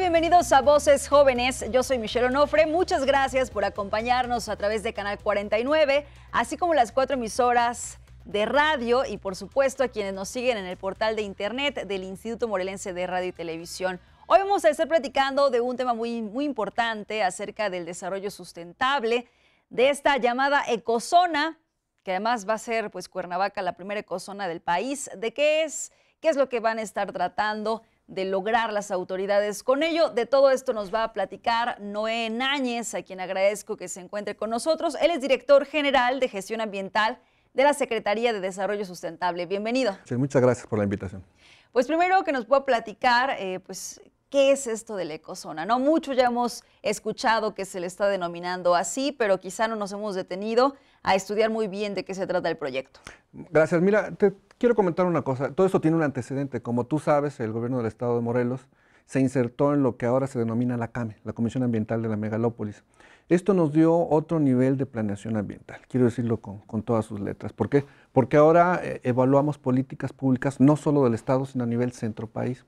Bienvenidos a Voces Jóvenes. Yo soy Michelle Onofre. Muchas gracias por acompañarnos a través de Canal 49, así como las cuatro emisoras de radio y por supuesto a quienes nos siguen en el portal de internet del Instituto Morelense de Radio y Televisión. Hoy vamos a estar platicando de un tema muy, importante acerca del desarrollo sustentable, de esta llamada ecozona, que además va a ser pues Cuernavaca la primera ecozona del país. ¿De qué es? ¿Qué es lo que van a estar tratando? de lograr las autoridades. Con ello, de todo esto nos va a platicar Noé Náñez, a quien agradezco que se encuentre con nosotros. Él es director general de gestión ambiental de la Secretaría de Desarrollo Sustentable. Bienvenido. muchas gracias por la invitación. Pues primero que nos pueda platicar, eh, pues, ¿Qué es esto de la ecozona? No mucho ya hemos escuchado que se le está denominando así, pero quizá no nos hemos detenido a estudiar muy bien de qué se trata el proyecto. Gracias. Mira, te quiero comentar una cosa. Todo eso tiene un antecedente. Como tú sabes, el gobierno del estado de Morelos se insertó en lo que ahora se denomina la CAME, la Comisión Ambiental de la Megalópolis. Esto nos dio otro nivel de planeación ambiental, quiero decirlo con, todas sus letras. ¿Por qué? Porque ahora eh, evaluamos políticas públicas no solo del Estado, sino a nivel centro país.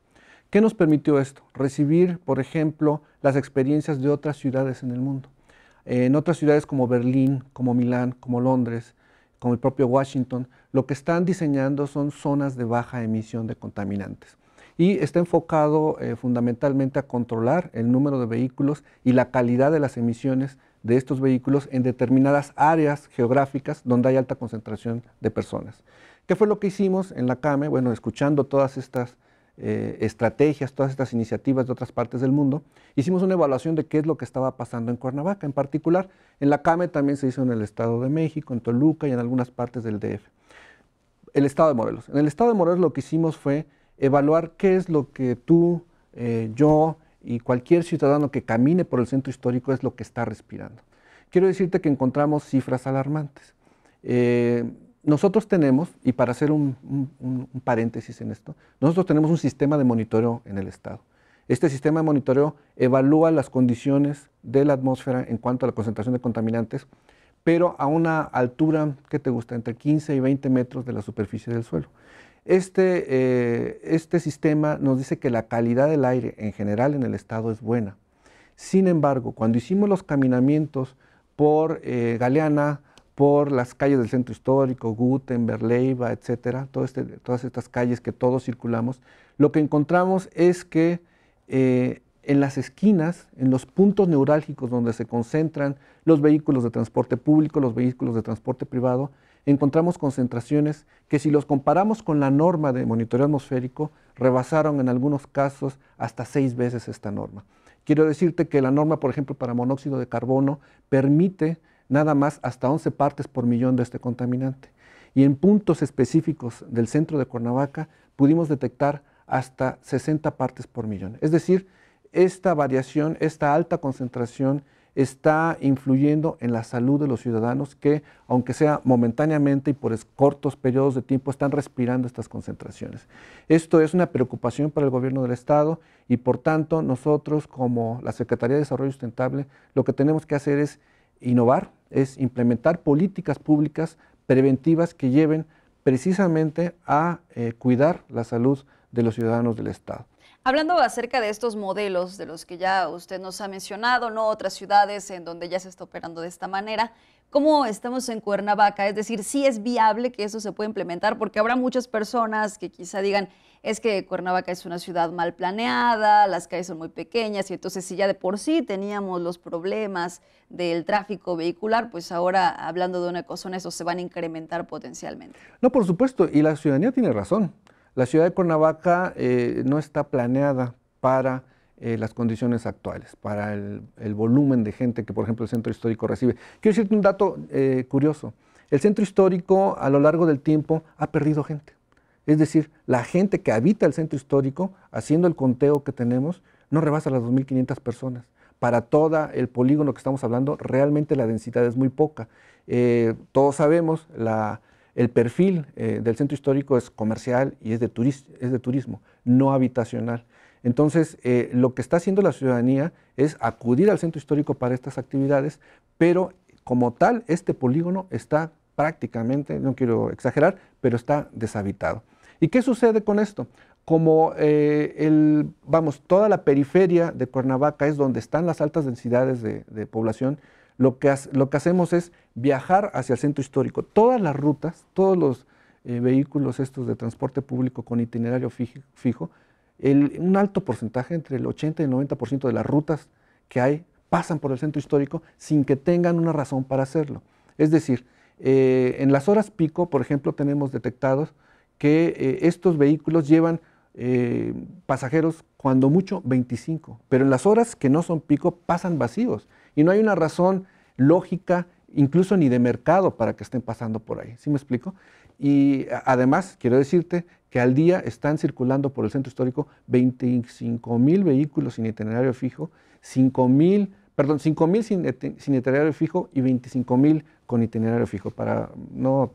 ¿Qué nos permitió esto? Recibir, por ejemplo, las experiencias de otras ciudades en el mundo. en otras ciudades como Berlín, como Milán, como Londres, como el propio Washington, lo que están diseñando son zonas de baja emisión de contaminantes. Y está enfocado eh, fundamentalmente a controlar el número de vehículos y la calidad de las emisiones de estos vehículos en determinadas áreas geográficas donde hay alta concentración de personas. ¿Qué fue lo que hicimos en la CAME? Bueno, escuchando todas estas eh, estrategias, todas estas iniciativas de otras partes del mundo, hicimos una evaluación de qué es lo que estaba pasando en Cuernavaca en particular. En la CAME también se hizo en el Estado de México, en Toluca y en algunas partes del DF. El Estado de Morelos. En el Estado de Morelos lo que hicimos fue evaluar qué es lo que tú, eh, yo y cualquier ciudadano que camine por el centro histórico es lo que está respirando. Quiero decirte que encontramos cifras alarmantes. Eh, nosotros tenemos, y para hacer un, paréntesis en esto, nosotros tenemos un sistema de monitoreo en el Estado. Este sistema de monitoreo evalúa las condiciones de la atmósfera en cuanto a la concentración de contaminantes, pero a una altura que te gusta, entre 15 y 20 metros de la superficie del suelo. Este, eh, este, sistema nos dice que la calidad del aire en general en el Estado es buena. Sin embargo, cuando hicimos los caminamientos por eh, Galeana, por las calles del centro histórico, Gutenberg, Leiva, etcétera, este, todas estas calles que todos circulamos, lo que encontramos es que eh, en las esquinas, en los puntos neurálgicos donde se concentran los vehículos de transporte público, los vehículos de transporte privado, encontramos concentraciones que si los comparamos con la norma de monitoreo atmosférico, rebasaron en algunos casos hasta seis veces esta norma. Quiero decirte que la norma, por ejemplo, para monóxido de carbono permite nada más hasta 11 partes por millón de este contaminante. Y en puntos específicos del centro de Cuernavaca pudimos detectar hasta 60 partes por millón. Es decir, esta variación, esta alta concentración está influyendo en la salud de los ciudadanos que, aunque sea momentáneamente y por cortos periodos de tiempo, están respirando estas concentraciones. Esto es una preocupación para el gobierno del Estado y, por tanto, nosotros como la Secretaría de Desarrollo Sustentable lo que tenemos que hacer es innovar, es implementar políticas públicas preventivas que lleven precisamente a eh, cuidar la salud de los ciudadanos del Estado. Hablando acerca de estos modelos de los que ya usted nos ha mencionado, ¿no? Otras ciudades en donde ya se está operando de esta manera. ¿Cómo estamos en Cuernavaca? Es decir, si es viable que eso se pueda implementar? Porque habrá muchas personas que quizá digan, es que Cuernavaca es una ciudad mal planeada, las calles son muy pequeñas y entonces si ya de por sí teníamos los problemas del tráfico vehicular, pues ahora hablando de una ecozona, eso se van a incrementar potencialmente. No, por supuesto, y la ciudadanía tiene razón. La ciudad de Cuernavaca eh, no está planeada para eh, las condiciones actuales, para el, volumen de gente que, por ejemplo, el centro histórico recibe. Quiero decirte un dato eh, curioso. El centro histórico a lo largo del tiempo ha perdido gente. Es decir, la gente que habita el centro histórico, haciendo el conteo que tenemos, no rebasa las 2.500 personas. Para todo el polígono que estamos hablando, realmente la densidad es muy poca. todos sabemos la el perfil eh, del centro histórico es comercial y es de, es de turismo, no habitacional. Entonces, eh, lo que está haciendo la ciudadanía es acudir al centro histórico para estas actividades, pero como tal, este polígono está prácticamente, no quiero exagerar, pero está deshabitado. ¿Y qué sucede con esto? Como eh, el, vamos, toda la periferia de Cuernavaca es donde están las altas densidades de, de población, lo que, hacemos es viajar hacia el centro histórico. Todas las rutas, todos los eh, vehículos estos de transporte público con itinerario fijo, un alto porcentaje, entre el 80 y el 90% de las rutas que hay, pasan por el centro histórico sin que tengan una razón para hacerlo. Es decir, eh, en las horas pico, por ejemplo, tenemos detectados que eh, estos vehículos llevan pasajeros cuando mucho 25, pero en las horas que no son pico pasan vacíos y no hay una razón lógica, incluso ni de mercado para que estén pasando por ahí. ¿Sí me explico? Y además, quiero decirte que al día están circulando por el centro histórico 25 mil vehículos sin itinerario fijo, 5.000, perdón, 5.000 sin, itinerario fijo y 25.000 con itinerario fijo, para no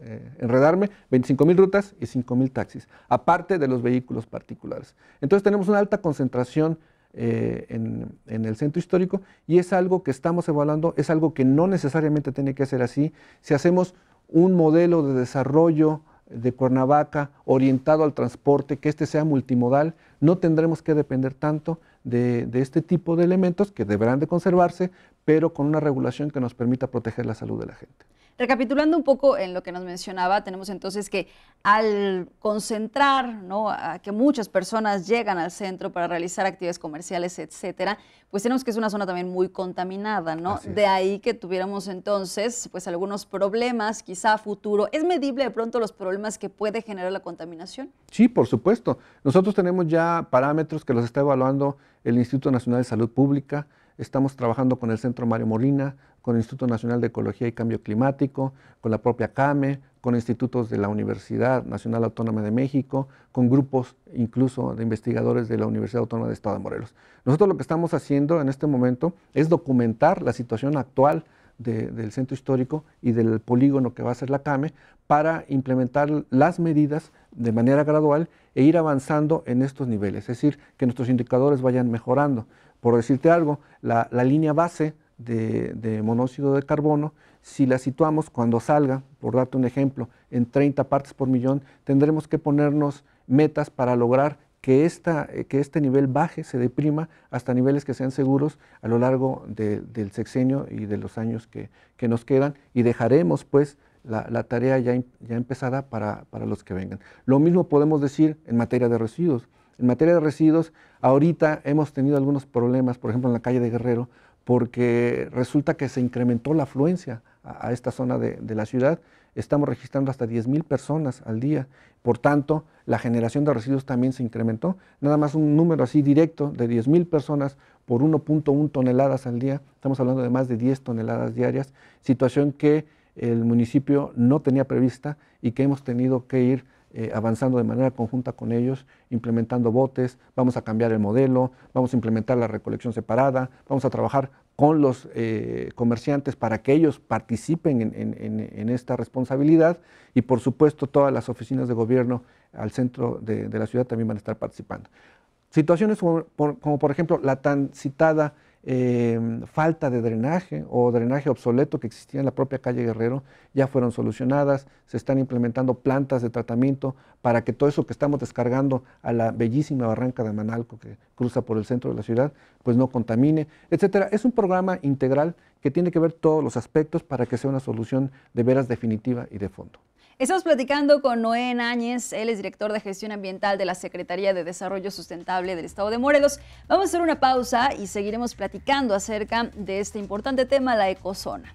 eh, enredarme, 25 mil rutas y 5 mil taxis, aparte de los vehículos particulares. Entonces tenemos una alta concentración eh, en, el centro histórico y es algo que estamos evaluando, es algo que no necesariamente tiene que ser así. Si hacemos un modelo de desarrollo de Cuernavaca orientado al transporte, que este sea multimodal, no tendremos que depender tanto de, de este tipo de elementos que deberán de conservarse, pero con una regulación que nos permita proteger la salud de la gente. Recapitulando un poco en lo que nos mencionaba, tenemos entonces que al concentrar, ¿no? A que muchas personas llegan al centro para realizar actividades comerciales, etcétera, pues tenemos que es una zona también muy contaminada, ¿no? De ahí que tuviéramos entonces, pues algunos problemas, quizá futuro. ¿Es medible de pronto los problemas que puede generar la contaminación? Sí, por supuesto. Nosotros tenemos ya parámetros que los está evaluando el Instituto Nacional de Salud Pública, Estamos trabajando con el Centro Mario Molina, con el Instituto Nacional de Ecología y Cambio Climático, con la propia CAME, con institutos de la Universidad Nacional Autónoma de México, con grupos incluso de investigadores de la Universidad Autónoma de Estado de Morelos. Nosotros lo que estamos haciendo en este momento es documentar la situación actual del centro histórico y del polígono que va a ser la CAME para implementar las medidas de manera gradual e ir avanzando en estos niveles, es decir, que nuestros indicadores vayan mejorando. Por decirte algo, la, línea base de, monóxido de carbono, si la situamos cuando salga, por darte un ejemplo, en 30 partes por millón, tendremos que ponernos metas para lograr que, esta, que este nivel baje, se deprima hasta niveles que sean seguros a lo largo del sexenio y de los años que, nos quedan y dejaremos pues la, tarea ya, ya empezada para, para, los que vengan. Lo mismo podemos decir en materia de residuos. En materia de residuos, ahorita hemos tenido algunos problemas, por ejemplo en la calle de Guerrero, porque resulta que se incrementó la afluencia a, esta zona de, de, la ciudad. Estamos registrando hasta 10.000 personas al día. Por tanto, la generación de residuos también se incrementó. Nada más un número así directo de 10.000 personas por 1.1 toneladas al día. Estamos hablando de más de 10 toneladas diarias, situación que el municipio no tenía prevista y que hemos tenido que ir eh, avanzando de manera conjunta con ellos, implementando botes, vamos a cambiar el modelo, vamos a implementar la recolección separada, vamos a trabajar con los eh, comerciantes para que ellos participen en, esta responsabilidad y por supuesto todas las oficinas de gobierno al centro de, la ciudad también van a estar participando. Situaciones como por ejemplo la tan citada Em, falta de drenaje o drenaje obsoleto que existía en la propia calle Guerrero ya fueron solucionadas, se están implementando plantas de tratamiento para que todo eso que estamos descargando a la bellísima barranca de Manalco que cruza por el centro de la ciudad, pues no contamine, etcétera. Es un programa integral que tiene que ver todos los aspectos para que sea una solución de veras definitiva y de fondo. Estamos platicando con Noé Áñez, él es director de gestión ambiental de la Secretaría de Desarrollo Sustentable del Estado de Morelos. Vamos a hacer una pausa y seguiremos platicando acerca de este importante tema, la ecozona.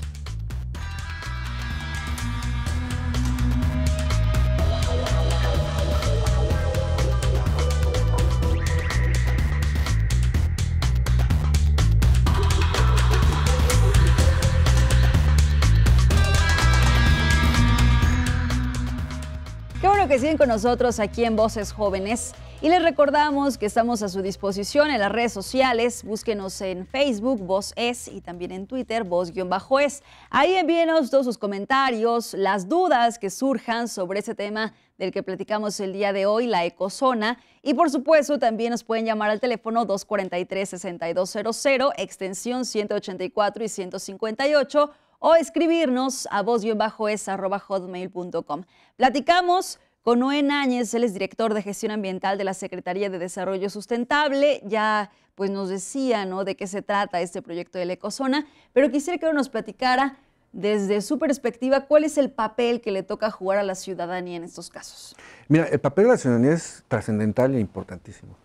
siguen con nosotros aquí en Voces Jóvenes. Y les recordamos que estamos a su disposición en las redes sociales. Búsquenos en Facebook, Voz y también en Twitter, Voz-Es. Ahí envíenos todos sus comentarios, las dudas que surjan sobre ese tema del que platicamos el día de hoy, la ecozona. Y por supuesto, también nos pueden llamar al teléfono 243-6200, extensión 184 y 158, o escribirnos a voz-es.com. Platicamos con Náñez, él es director de gestión ambiental de la Secretaría de Desarrollo Sustentable. Ya pues nos decía ¿no? de qué se trata este proyecto de la ecozona, pero quisiera que nos platicara desde su perspectiva, ¿cuál es el papel que le toca jugar a la ciudadanía en estos casos? Mira, el papel de la ciudadanía es trascendental e importantísimo.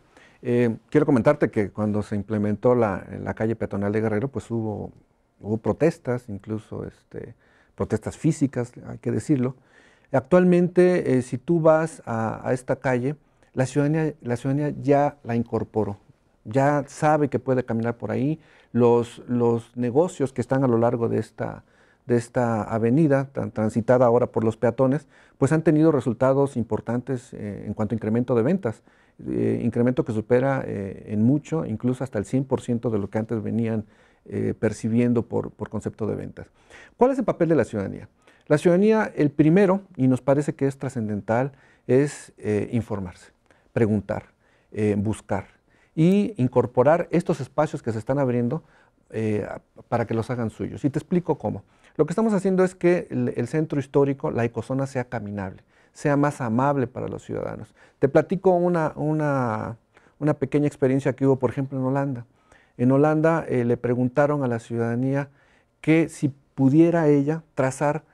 Eh, quiero comentarte que cuando se implementó la, la calle peatonal de Guerrero, pues hubo, hubo protestas, incluso este, protestas físicas, hay que decirlo, Actualmente, eh, si tú vas a, esta calle, la ciudadanía, la ya la incorporó, ya sabe que puede caminar por ahí. Los, los negocios que están a lo largo de esta, de esta avenida, tan transitada ahora por los peatones, pues han tenido resultados importantes eh, en cuanto a incremento de ventas. Eh, incremento que supera en mucho, incluso hasta el 100% de lo que antes venían percibiendo por, por concepto de ventas. ¿Cuál es el papel de la ciudadanía? La ciudadanía, el primero, y nos parece que es trascendental, es eh, informarse, preguntar, eh, buscar y incorporar estos espacios que se están abriendo eh, para que los hagan suyos. Y te explico cómo. Lo que estamos haciendo es que el, centro histórico, la ecozona, sea caminable, sea más amable para los ciudadanos. Te platico una, una pequeña experiencia que hubo, por ejemplo, en Holanda. En Holanda le preguntaron a la ciudadanía que si pudiera ella trazar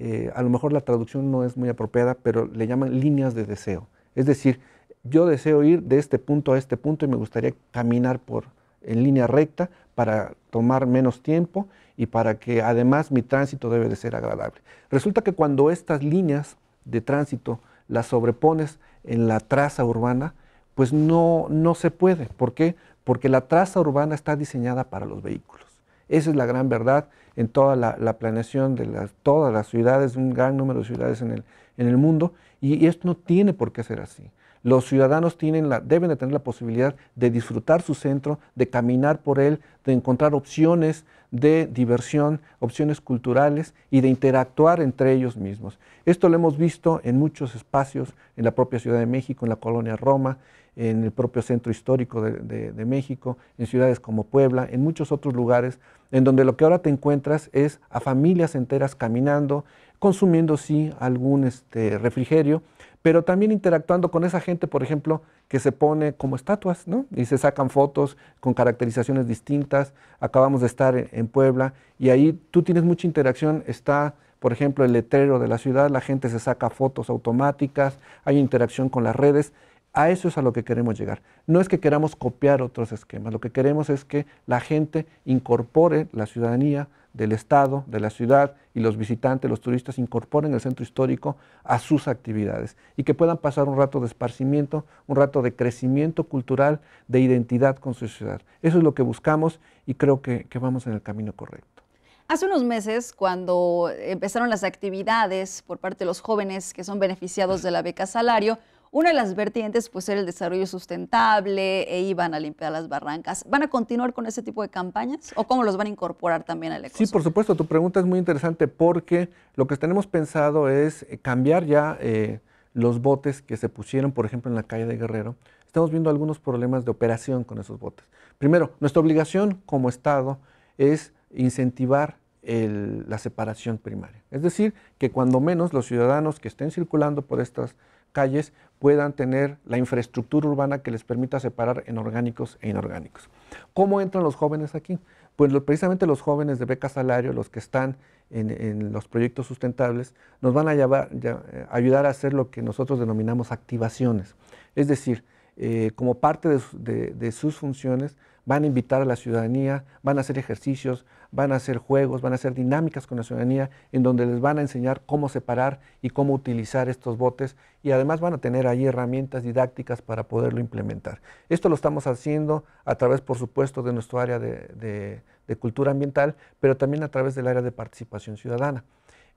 eh, a lo mejor la traducción no es muy apropiada, pero le llaman líneas de deseo. Es decir, yo deseo ir de este punto a este punto y me gustaría caminar por en línea recta para tomar menos tiempo y para que además mi tránsito debe de ser agradable. Resulta que cuando estas líneas de tránsito las sobrepones en la traza urbana, pues no, no se puede. ¿Por qué? Porque la traza urbana está diseñada para los vehículos. Esa es la gran verdad en toda la, planeación de todas las ciudades, un gran número de ciudades en el, en el mundo, y esto no tiene por qué ser así. Los ciudadanos deben de tener la posibilidad de disfrutar su centro, de caminar por él, de encontrar opciones de diversión, opciones culturales y de interactuar entre ellos mismos. Esto lo hemos visto en muchos espacios, en la propia Ciudad de México, en la colonia Roma, en el propio centro histórico de, México, en ciudades como Puebla, en muchos otros lugares, en donde lo que ahora te encuentras es a familias enteras caminando, consumiendo sí algún este, refrigerio, pero también interactuando con esa gente, por ejemplo, que se pone como estatuas, ¿no? Y se sacan fotos con caracterizaciones distintas. Acabamos de estar en Puebla y ahí tú tienes mucha interacción, está, por ejemplo, el letrero de la ciudad, la gente se saca fotos automáticas, hay interacción con las redes. A eso es a lo que queremos llegar. No es que queramos copiar otros esquemas, lo que queremos es que la gente incorpore la ciudadanía, del Estado, de la ciudad y los visitantes, los turistas incorporen el centro histórico a sus actividades y que puedan pasar un rato de esparcimiento, un rato de crecimiento cultural, de identidad con su ciudad. Eso es lo que buscamos y creo que, vamos en el camino correcto. Hace unos meses, cuando empezaron las actividades por parte de los jóvenes que son beneficiados de la beca salario, una de las vertientes pues ser el desarrollo sustentable e iban a limpiar las barrancas. ¿Van a continuar con ese tipo de campañas o cómo los van a incorporar también al ecosistema? Sí, por supuesto, tu pregunta es muy interesante porque lo que tenemos pensado es eh, cambiar ya eh, los botes que se pusieron, por ejemplo, en la calle de Guerrero. Estamos viendo algunos problemas de operación con esos botes. Primero, nuestra obligación como Estado es incentivar la separación primaria. Es decir, que cuando menos los ciudadanos que estén circulando por estas calles puedan tener la infraestructura urbana que les permita separar en orgánicos e inorgánicos. ¿Cómo entran los jóvenes aquí? Pues precisamente los jóvenes de beca salario, los que están en, los proyectos sustentables, nos van a eh, ayudar a hacer lo que nosotros denominamos activaciones. Es decir, eh, como parte de sus funciones, van a invitar a la ciudadanía, van a hacer ejercicios, van a hacer juegos, van a hacer dinámicas con la ciudadanía en donde les van a enseñar cómo separar y cómo utilizar estos botes y además van a tener ahí herramientas didácticas para poderlo implementar. Esto lo estamos haciendo a través, por supuesto, de nuestro área de, de cultura ambiental, pero también a través del área de participación ciudadana.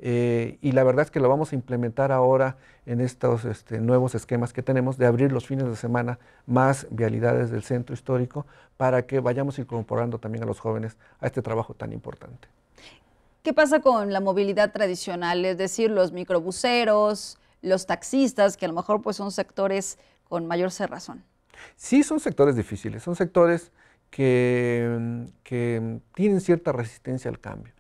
Eh, y la verdad es que lo vamos a implementar ahora en estos este, nuevos esquemas que tenemos de abrir los fines de semana más vialidades del centro histórico para que vayamos incorporando también a los jóvenes a este trabajo tan importante. ¿Qué pasa con la movilidad tradicional? Es decir, los microbuseros, los taxistas, que a lo mejor pues, son sectores con mayor cerrazón. Sí, son sectores difíciles, son sectores que tienen cierta resistencia al cambio.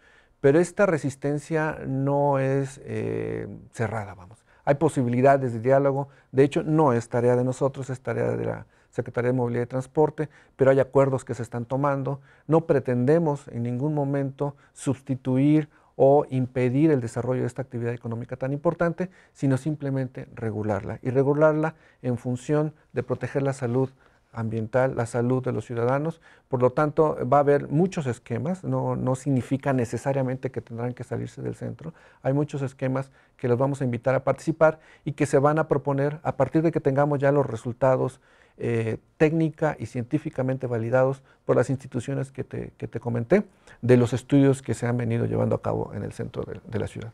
Pero esta resistencia no es eh, cerrada, vamos. Hay posibilidades de diálogo. De hecho, no es tarea de nosotros, es tarea de la Secretaría de Movilidad y Transporte, pero hay acuerdos que se están tomando. No pretendemos en ningún momento sustituir o impedir el desarrollo de esta actividad económica tan importante, sino simplemente regularla y regularla en función de proteger la salud ambiental, la salud de los ciudadanos. Por lo tanto, va a haber muchos esquemas, no, no, significa necesariamente que tendrán que salirse del centro. Hay muchos esquemas que los vamos a invitar a participar y que se van a proponer a partir de que tengamos ya los resultados eh, técnica y científicamente validados por las instituciones que te, comenté, de los estudios que se han venido llevando a cabo en el centro de, la ciudad.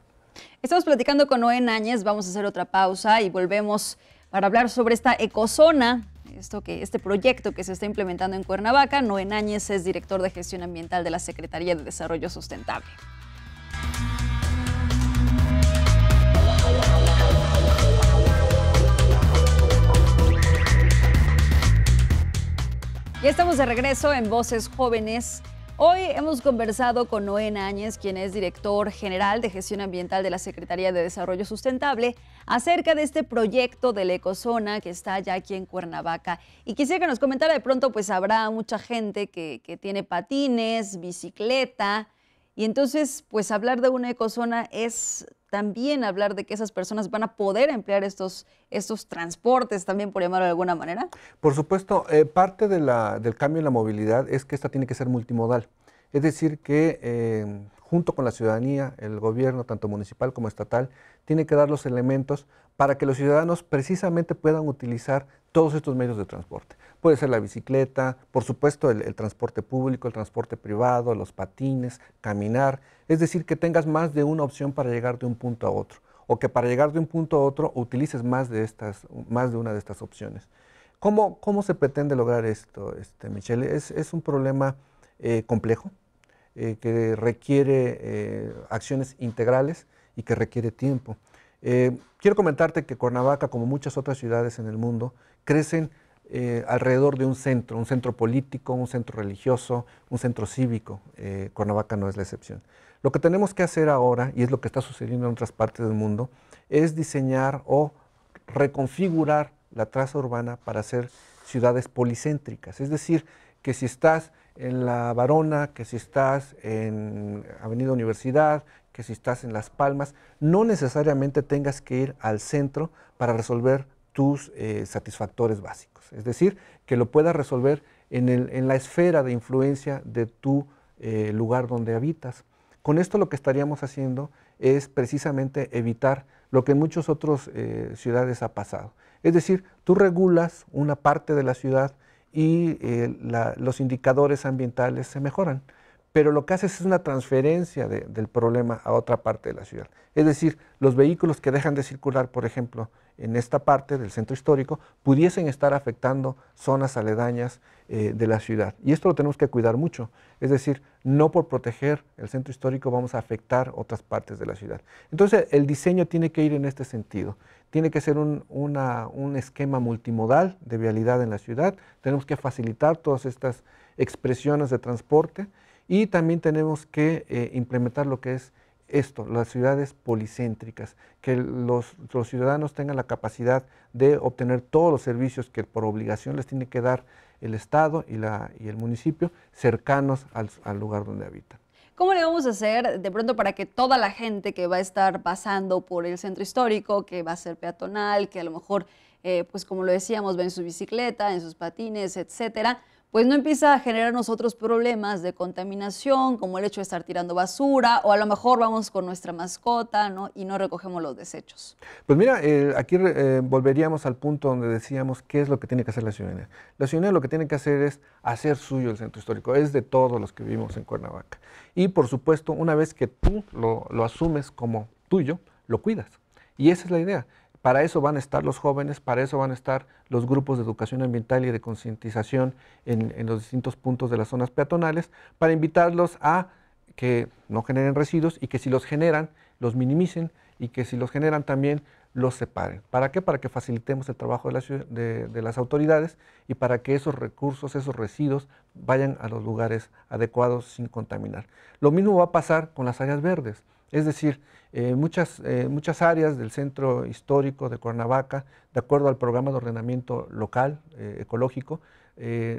Estamos platicando con Noé Náñez, vamos a hacer otra pausa y volvemos para hablar sobre esta ecozona que, este proyecto que se está implementando en Cuernavaca. Noé Náñez es director de gestión ambiental de la Secretaría de Desarrollo Sustentable. Ya estamos de regreso en Voces Jóvenes. Hoy hemos conversado con Noé Áñez, quien es director general de gestión ambiental de la Secretaría de Desarrollo Sustentable, acerca de este proyecto de la ecozona que está ya aquí en Cuernavaca. Y quisiera que nos comentara de pronto, pues habrá mucha gente que, que tiene patines, bicicleta, y entonces, pues hablar de una ecozona es también hablar de que esas personas van a poder emplear estos, estos transportes también, por llamarlo de alguna manera. Por supuesto, eh, parte del cambio en la movilidad es que esta tiene que ser multimodal. Es decir, que eh, junto con la ciudadanía, el gobierno, tanto municipal como estatal, tiene que dar los elementos para que los ciudadanos precisamente puedan utilizar todos estos medios de transporte. Puede ser la bicicleta, por supuesto el, transporte público, el transporte privado, los patines, caminar, es decir, que tengas más de una opción para llegar de un punto a otro o que para llegar de un punto a otro utilices más de, estas, más de una de estas opciones. ¿Cómo, cómo se pretende lograr esto, este, Michelle? Es, un problema eh, complejo, eh, que requiere eh, acciones integrales y que requiere tiempo. Eh, quiero comentarte que Cuernavaca, como muchas otras ciudades en el mundo, crecen alrededor de un centro, un centro político, un centro religioso, un centro cívico. Cuernavaca no es la excepción. Lo que tenemos que hacer ahora, y es lo que está sucediendo en otras partes del mundo, es diseñar o reconfigurar la traza urbana para hacer ciudades policéntricas. Es decir, que si estás en La Varona, que si estás en Avenida Universidad, que si estás en Las Palmas, no necesariamente tengas que ir al centro para resolver tus eh, satisfactores básicos. Es decir, que lo puedas resolver en, la esfera de influencia de tu eh, lugar donde habitas. Con esto lo que estaríamos haciendo es precisamente evitar lo que en muchas otras eh, ciudades ha pasado. Es decir, tú regulas una parte de la ciudad, y eh, los indicadores ambientales se mejoran. Pero lo que hace es una transferencia del problema a otra parte de la ciudad. Es decir, los vehículos que dejan de circular, por ejemplo, en esta parte del centro histórico, pudiesen estar afectando zonas aledañas eh, de la ciudad. Y esto lo tenemos que cuidar mucho. Es decir, no por proteger el centro histórico vamos a afectar otras partes de la ciudad. Entonces, el diseño tiene que ir en este sentido tiene que ser un, esquema multimodal de vialidad en la ciudad, tenemos que facilitar todas estas expresiones de transporte y también tenemos que eh, implementar lo que es esto, las ciudades policéntricas, que los, ciudadanos tengan la capacidad de obtener todos los servicios que por obligación les tiene que dar el Estado y, la, y el municipio cercanos al lugar donde habitan. ¿Cómo le vamos a hacer de pronto para que toda la gente que va a estar pasando por el centro histórico, que va a ser peatonal, que a lo mejor, eh, pues como lo decíamos, va en su bicicleta, en sus patines, etcétera, pues no empieza a generar otros problemas de contaminación, como el hecho de estar tirando basura, o a lo mejor vamos con nuestra mascota y no recogemos los desechos. Pues mira, eh, aquí eh, volveríamos al punto donde decíamos qué es lo que tiene que hacer la ciudadanía. La ciudadanía lo que tiene que hacer es hacer suyo el centro histórico, es de todos los que vivimos en Cuernavaca. Y por supuesto, una vez que tú lo, lo asumes como tuyo, lo cuidas. Y esa es la idea. Para eso van a estar los jóvenes, para eso van a estar los grupos de educación ambiental y de concientización en, los distintos puntos de las zonas peatonales, para invitarlos a que no generen residuos y que si los generan, los minimicen y que si los generan también los separen. ¿Para qué? Para que facilitemos el trabajo de las autoridades y para que esos recursos, esos residuos vayan a los lugares adecuados sin contaminar. Lo mismo va a pasar con las áreas verdes. Es decir, eh, muchas, eh, muchas áreas del centro histórico de Cuernavaca, de acuerdo al programa de ordenamiento local eh, ecológico,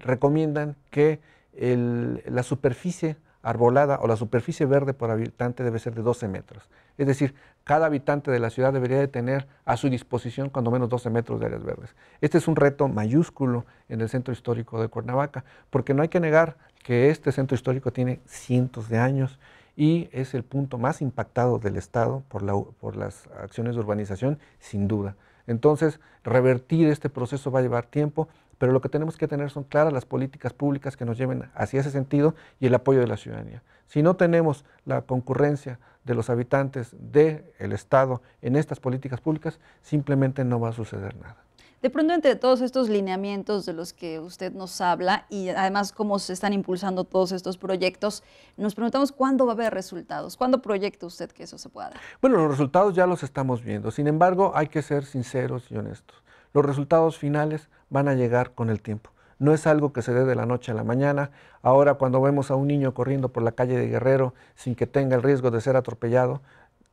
recomiendan que la superficie arbolada o la superficie verde por habitante debe ser de 12 metros. Es decir, cada habitante de la ciudad debería de tener a su disposición cuando menos 12 metros de áreas verdes. Este es un reto mayúsculo en el centro histórico de Cuernavaca, porque no hay que negar que este centro histórico tiene cientos de años, y es el punto más impactado del Estado por, por las acciones de urbanización, sin duda. Entonces, revertir este proceso va a llevar tiempo, pero lo que tenemos que tener son claras las políticas públicas que nos lleven hacia ese sentido y el apoyo de la ciudadanía. Si no tenemos la concurrencia de los habitantes del Estado en estas políticas públicas, simplemente no va a suceder nada. De pronto, entre todos estos lineamientos de los que usted nos habla y además cómo se están impulsando todos estos proyectos, nos preguntamos cuándo va a haber resultados, cuándo proyecta usted que eso se pueda dar. Bueno, los resultados ya los estamos viendo. Sin embargo, hay que ser sinceros y honestos. Los resultados finales van a llegar con el tiempo. No es algo que se dé de la noche a la mañana. Ahora cuando vemos a un niño corriendo por la calle de Guerrero sin que tenga el riesgo de ser atropellado,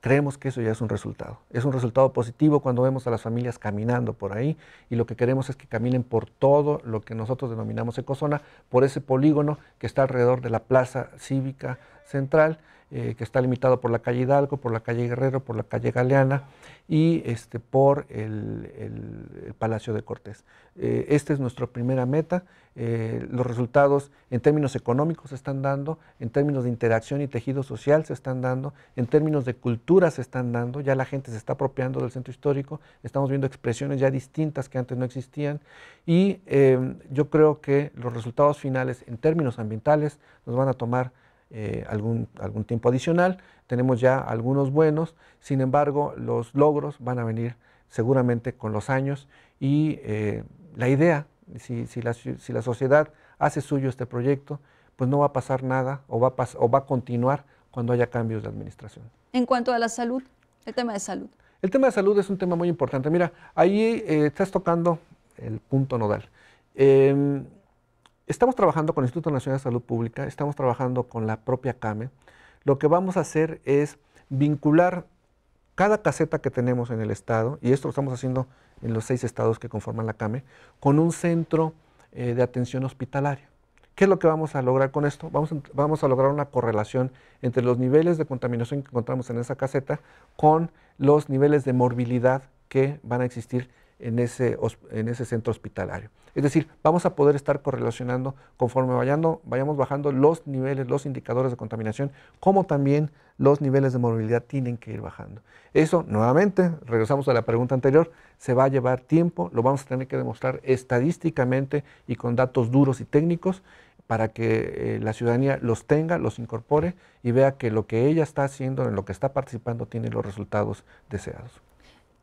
Creemos que eso ya es un resultado. Es un resultado positivo cuando vemos a las familias caminando por ahí y lo que queremos es que caminen por todo lo que nosotros denominamos ecozona, por ese polígono que está alrededor de la plaza cívica central eh, que está limitado por la calle Hidalgo, por la calle Guerrero, por la calle Galeana y este, por el, Palacio de Cortés. Eh, esta es nuestra primera meta. Eh, los resultados en términos económicos se están dando, en términos de interacción y tejido social se están dando, en términos de cultura se están dando, ya la gente se está apropiando del centro histórico, estamos viendo expresiones ya distintas que antes no existían y yo creo que los resultados finales en términos ambientales nos van a tomar eh, algún, algún tiempo adicional. Tenemos ya algunos buenos, sin embargo, los logros van a venir seguramente con los años y eh, la idea, si, si, la, sociedad hace suyo este proyecto, pues no va a pasar nada o va a, o va a continuar cuando haya cambios de administración. En cuanto a la salud, el tema de salud. El tema de salud es un tema muy importante. Mira, ahí eh, estás tocando el punto nodal. Em, Estamos trabajando con el Instituto Nacional de Salud Pública, estamos trabajando con la propia CAME. Lo que vamos a hacer es vincular cada caseta que tenemos en el estado, y esto lo estamos haciendo en los seis estados que conforman la CAME, con un centro eh, de atención hospitalaria. ¿Qué es lo que vamos a lograr con esto? Vamos, vamos a lograr una correlación entre los niveles de contaminación que encontramos en esa caseta con los niveles de morbilidad que van a existir en ese, en ese centro hospitalario. Es decir, vamos a poder estar correlacionando conforme vayando, vayamos bajando los niveles, los indicadores de contaminación, como también los niveles de morbilidad tienen que ir bajando. Eso, nuevamente, regresamos a la pregunta anterior, se va a llevar tiempo, lo vamos a tener que demostrar estadísticamente y con datos duros y técnicos para que eh, la ciudadanía los tenga, los incorpore y vea que lo que ella está haciendo, en lo que está participando, tiene los resultados deseados.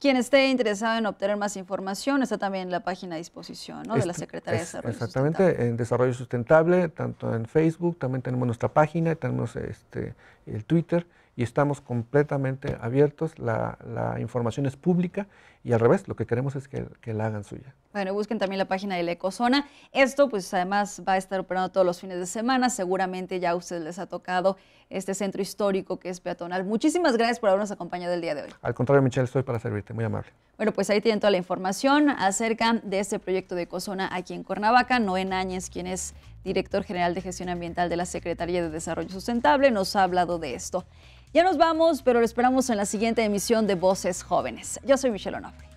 Quien esté interesado en obtener más información, está también en la página a disposición de la este, Secretaría de Desarrollo Exactamente, en Desarrollo Sustentable, tanto en Facebook, también tenemos nuestra página, tenemos este, el Twitter y estamos completamente abiertos, la, información es pública y al revés, lo que queremos es que, la hagan suya. Bueno, busquen también la página de la Ecozona. Esto pues además va a estar operando todos los fines de semana, seguramente ya a ustedes les ha tocado este centro histórico que es peatonal. Muchísimas gracias por habernos acompañado el día de hoy. Al contrario, Michelle, estoy para servirte, muy amable. Bueno, pues ahí tienen toda la información acerca de este proyecto de Ecozona aquí en Cuernavaca. no Áñez, quien es director general de gestión ambiental de la Secretaría de Desarrollo Sustentable, nos ha hablado de esto. Ya nos vamos, pero lo esperamos en la siguiente emisión de Voces Jóvenes. Yo soy Michelle Onofre.